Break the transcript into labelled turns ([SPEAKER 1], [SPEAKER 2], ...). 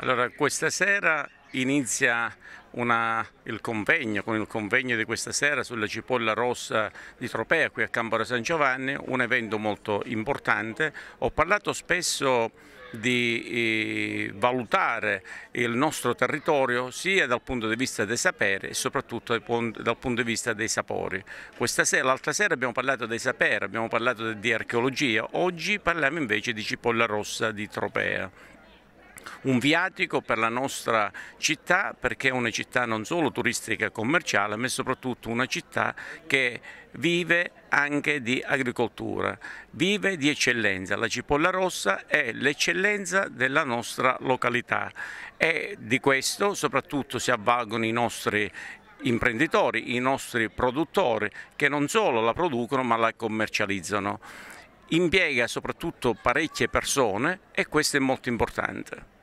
[SPEAKER 1] Allora, questa sera inizia una, il convegno, con il convegno di questa sera sulla cipolla rossa di Tropea qui a Campora San Giovanni, un evento molto importante. Ho parlato spesso di eh, valutare il nostro territorio sia dal punto di vista dei saperi e soprattutto dal punto di vista dei sapori. Questa sera, l'altra sera abbiamo parlato dei saperi, abbiamo parlato di archeologia, oggi parliamo invece di cipolla rossa di Tropea un viatico per la nostra città perché è una città non solo turistica e commerciale ma soprattutto una città che vive anche di agricoltura, vive di eccellenza. La cipolla rossa è l'eccellenza della nostra località e di questo soprattutto si avvalgono i nostri imprenditori, i nostri produttori che non solo la producono ma la commercializzano impiega soprattutto parecchie persone e questo è molto importante.